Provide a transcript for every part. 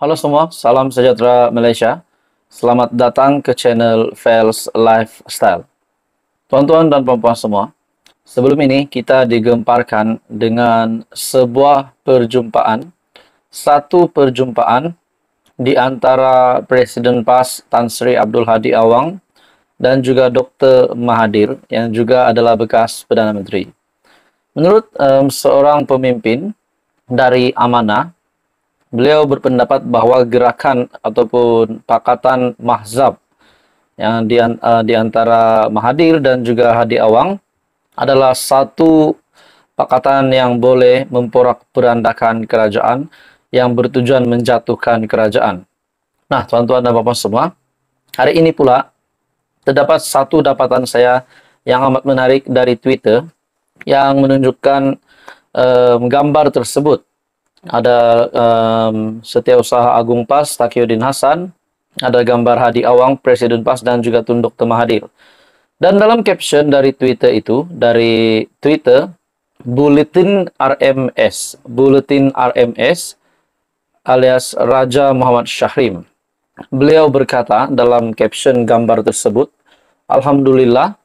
Halo semua, salam sejahtera Malaysia. Selamat datang ke channel Fels Lifestyle. Tuan-tuan dan puan-puan semua, sebelum ini kita digemparkan dengan sebuah perjumpaan, satu perjumpaan di antara Presiden PAS Tan Sri Abdul Hadi Awang dan juga Dr. Mahathir yang juga adalah bekas Perdana Menteri. Menurut um, seorang pemimpin dari Amanah, beliau berpendapat bahwa gerakan ataupun pakatan mahzab yang di, uh, di antara Mahadir dan juga Hadi Awang adalah satu pakatan yang boleh memporak-perandakan kerajaan yang bertujuan menjatuhkan kerajaan. Nah, tuan-tuan dan bapak semua, hari ini pula terdapat satu dapatan saya yang amat menarik dari Twitter yang menunjukkan um, gambar tersebut. Ada um, Setiausaha Agung Pas Takiuddin Hasan ada gambar Hadi Awang, Presiden PAS, dan juga Tunduk Temahadir. Dan dalam caption dari Twitter itu, dari Twitter, Bulletin RMS, Bulletin RMS alias Raja Muhammad Syahrim. Beliau berkata dalam caption gambar tersebut, Alhamdulillah,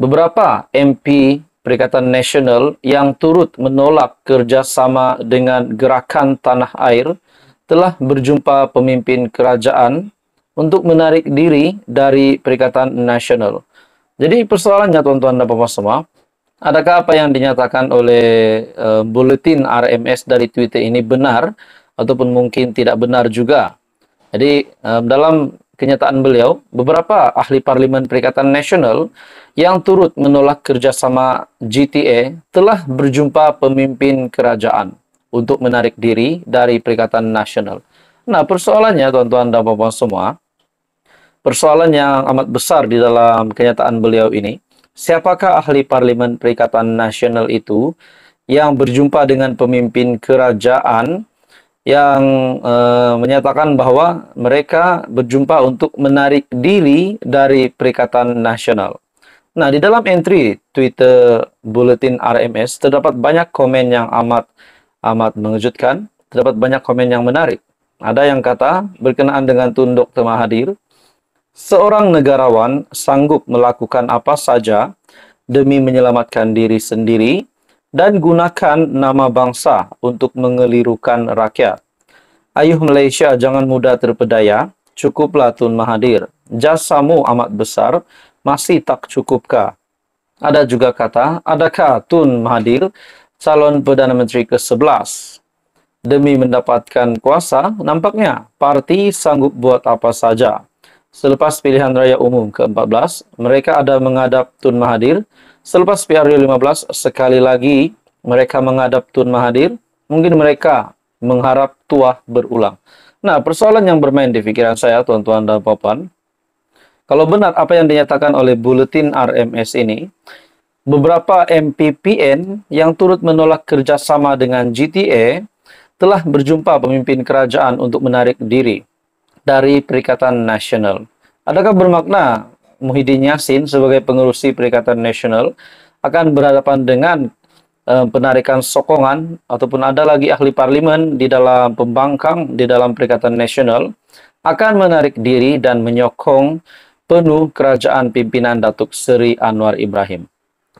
beberapa MP Perikatan Nasional yang turut menolak kerjasama dengan gerakan tanah air telah berjumpa pemimpin kerajaan untuk menarik diri dari Perikatan Nasional. Jadi persoalannya tuan-tuan dan puan semua, adakah apa yang dinyatakan oleh e, buletin RMS dari Twitter ini benar ataupun mungkin tidak benar juga? Jadi e, dalam kenyataan beliau, beberapa ahli Parlimen Perikatan Nasional yang turut menolak kerjasama GTA telah berjumpa pemimpin kerajaan untuk menarik diri dari Perikatan Nasional. Nah, persoalannya tuan-tuan dan puan semua, persoalan yang amat besar di dalam kenyataan beliau ini. Siapakah ahli parlimen Perikatan Nasional itu yang berjumpa dengan pemimpin kerajaan yang e, menyatakan bahwa mereka berjumpa untuk menarik diri dari Perikatan Nasional. Nah, di dalam entry Twitter Bulletin RMS terdapat banyak komen yang amat amat mengejutkan, terdapat banyak komen yang menarik. Ada yang kata berkenaan dengan tunduk tema hadir, Seorang negarawan sanggup melakukan apa saja demi menyelamatkan diri sendiri dan gunakan nama bangsa untuk mengelirukan rakyat. Ayuh Malaysia jangan mudah terpedaya, cukuplah Tun Mahathir. Jasamu amat besar, masih tak cukupkah? Ada juga kata, adakah Tun Mahathir calon Perdana Menteri ke-11? Demi mendapatkan kuasa, nampaknya parti sanggup buat apa saja Selepas pilihan raya umum ke-14, mereka ada mengadap Tun Mahathir. Selepas PRU 15, sekali lagi mereka mengadap Tun Mahathir. Mungkin mereka mengharap tuah berulang. Nah, persoalan yang bermain di pikiran saya, tuan-tuan dan papan, kalau benar apa yang dinyatakan oleh buletin RMS ini, beberapa MPPN yang turut menolak kerjasama dengan GTA telah berjumpa pemimpin kerajaan untuk menarik diri dari Perikatan Nasional. Adakah bermakna Muhyiddin Yassin sebagai pengurusi Perikatan Nasional akan berhadapan dengan eh, penarikan sokongan ataupun ada lagi ahli parlimen di dalam pembangkang di dalam Perikatan Nasional akan menarik diri dan menyokong penuh kerajaan pimpinan Datuk Seri Anwar Ibrahim.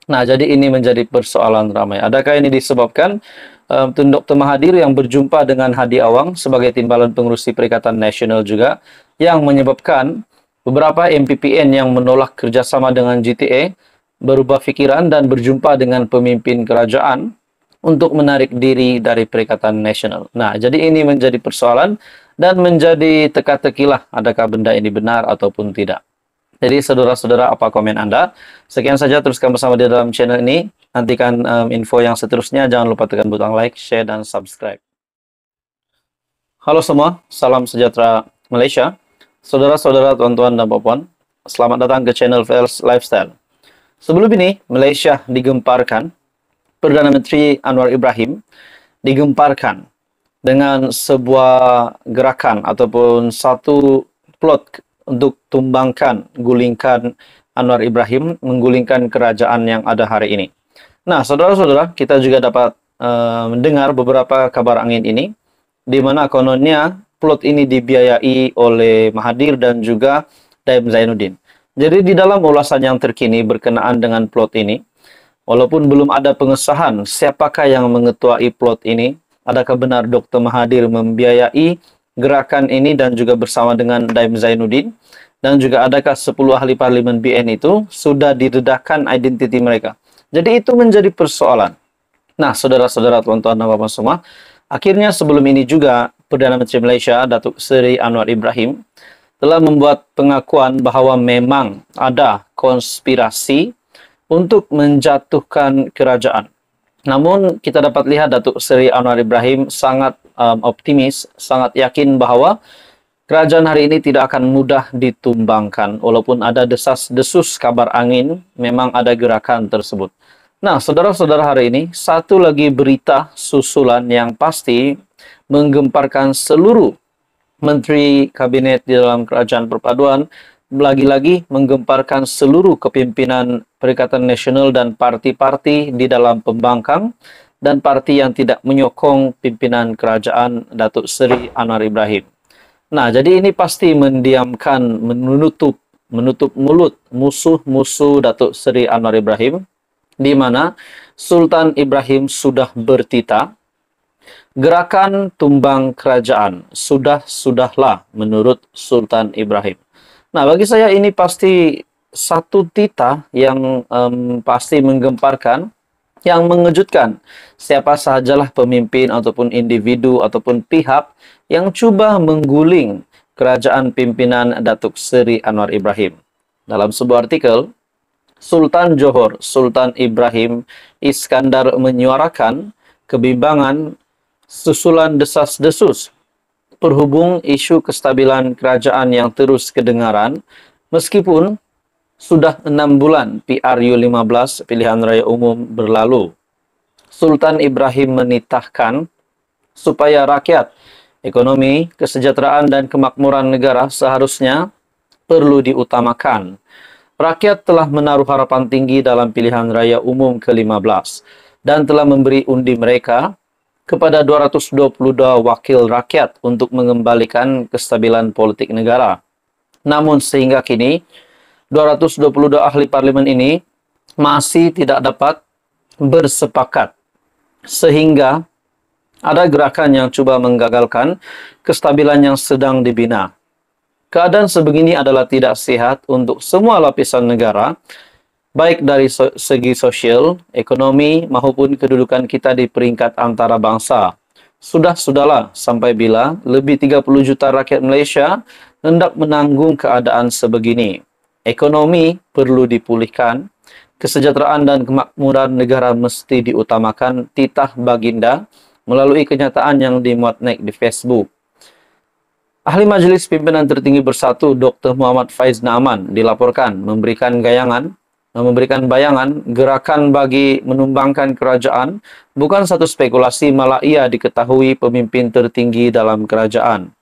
Nah, jadi ini menjadi persoalan ramai. Adakah ini disebabkan Tun Dr. Mahathir yang berjumpa dengan Hadi Awang sebagai timbalan pengurusi Perikatan Nasional juga yang menyebabkan beberapa MPPN yang menolak kerjasama dengan GTA berubah pikiran dan berjumpa dengan pemimpin kerajaan untuk menarik diri dari Perikatan Nasional. Nah, jadi ini menjadi persoalan dan menjadi teka-tekilah adakah benda ini benar ataupun tidak. Jadi saudara-saudara apa komen Anda? Sekian saja teruskan bersama di dalam channel ini. Nantikan um, info yang seterusnya. Jangan lupa tekan butang like, share, dan subscribe. Halo semua, salam sejahtera Malaysia. Saudara-saudara, tuan-tuan, dan puan selamat datang ke channel VLS Lifestyle. Sebelum ini, Malaysia digemparkan. Perdana Menteri Anwar Ibrahim digemparkan dengan sebuah gerakan ataupun satu plot untuk tumbangkan, gulingkan Anwar Ibrahim, menggulingkan kerajaan yang ada hari ini. Nah, saudara-saudara, kita juga dapat uh, mendengar beberapa kabar angin ini, di mana kononnya plot ini dibiayai oleh Mahathir dan juga Daim Zainuddin. Jadi di dalam ulasan yang terkini berkenaan dengan plot ini, walaupun belum ada pengesahan siapakah yang mengetuai plot ini, adakah benar Dr. Mahathir membiayai gerakan ini dan juga bersama dengan Daim Zainuddin dan juga adakah 10 ahli parlimen BN itu sudah diredakan identiti mereka. Jadi itu menjadi persoalan. Nah, saudara-saudara, tuan-tuan dan bapak semua, akhirnya sebelum ini juga Perdana Menteri Malaysia Datuk Seri Anwar Ibrahim telah membuat pengakuan bahwa memang ada konspirasi untuk menjatuhkan kerajaan. Namun kita dapat lihat Datuk Seri Anwar Ibrahim sangat um, optimis, sangat yakin bahwa kerajaan hari ini tidak akan mudah ditumbangkan walaupun ada desas-desus kabar angin, memang ada gerakan tersebut. Nah, saudara-saudara hari ini satu lagi berita susulan yang pasti menggemparkan seluruh menteri kabinet di dalam kerajaan perpaduan lagi-lagi menggemparkan seluruh kepimpinan Perikatan Nasional dan parti-parti di dalam pembangkang dan parti yang tidak menyokong pimpinan kerajaan Datuk Seri Anwar Ibrahim. Nah, jadi ini pasti mendiamkan, menutup menutup mulut musuh-musuh Datuk Seri Anwar Ibrahim di mana Sultan Ibrahim sudah bertita gerakan tumbang kerajaan sudah-sudahlah menurut Sultan Ibrahim. Nah, bagi saya ini pasti satu tita yang um, pasti menggemparkan, yang mengejutkan. Siapa sajalah pemimpin ataupun individu ataupun pihak yang coba mengguling kerajaan pimpinan Datuk Seri Anwar Ibrahim. Dalam sebuah artikel, Sultan Johor, Sultan Ibrahim Iskandar menyuarakan kebimbangan susulan desas-desus Berhubung isu kestabilan kerajaan yang terus kedengaran, meskipun sudah enam bulan PRU 15 pilihan raya umum berlalu, Sultan Ibrahim menitahkan supaya rakyat, ekonomi, kesejahteraan, dan kemakmuran negara seharusnya perlu diutamakan. Rakyat telah menaruh harapan tinggi dalam pilihan raya umum ke-15 dan telah memberi undi mereka kepada 222 wakil rakyat untuk mengembalikan kestabilan politik negara. Namun sehingga kini 222 ahli parlimen ini masih tidak dapat bersepakat sehingga ada gerakan yang coba menggagalkan kestabilan yang sedang dibina. Keadaan sebegini adalah tidak sehat untuk semua lapisan negara, baik dari so segi sosial, ekonomi, maupun kedudukan kita di peringkat antara bangsa. Sudah-sudahlah sampai bila lebih 30 juta rakyat Malaysia hendak menanggung keadaan sebegini. Ekonomi perlu dipulihkan, kesejahteraan dan kemakmuran negara mesti diutamakan titah baginda melalui kenyataan yang dimuat naik di Facebook. Ahli Majelis Pimpinan Tertinggi Bersatu Dr. Muhammad Faiz Naaman dilaporkan memberikan gayangan memberikan bayangan gerakan bagi menumbangkan kerajaan bukan satu spekulasi malah ia diketahui pemimpin tertinggi dalam kerajaan.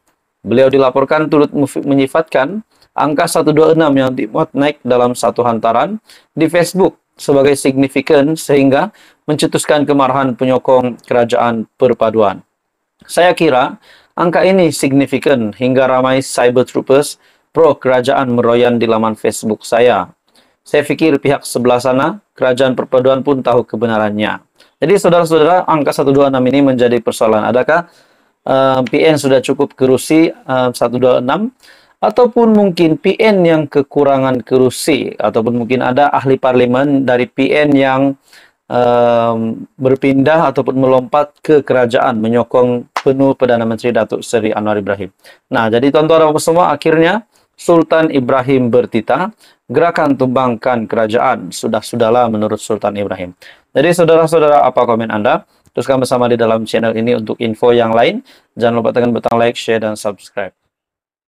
Beliau dilaporkan turut menyifatkan angka 126 yang dimuat naik dalam satu hantaran di Facebook sebagai signifikan sehingga mencetuskan kemarahan penyokong kerajaan perpaduan. Saya kira angka ini signifikan hingga ramai cyber troopers pro kerajaan meroyan di laman Facebook saya saya pikir pihak sebelah sana, kerajaan perpaduan pun tahu kebenarannya. Jadi saudara-saudara, angka 126 ini menjadi persoalan. Adakah uh, eh, PN sudah cukup kerusi uh, 126? Ataupun mungkin PN yang kekurangan kerusi? Ataupun mungkin ada ahli parlemen dari PN yang uh, berpindah ataupun melompat ke kerajaan menyokong penuh Perdana Menteri Datuk Seri Anwar Ibrahim. Nah, jadi tuan-tuan semua akhirnya Sultan Ibrahim bertita gerakan tumbangkan kerajaan. Sudah-sudahlah menurut Sultan Ibrahim. Jadi saudara-saudara, apa komen Anda? Teruskan bersama di dalam channel ini untuk info yang lain. Jangan lupa tekan butang like, share, dan subscribe.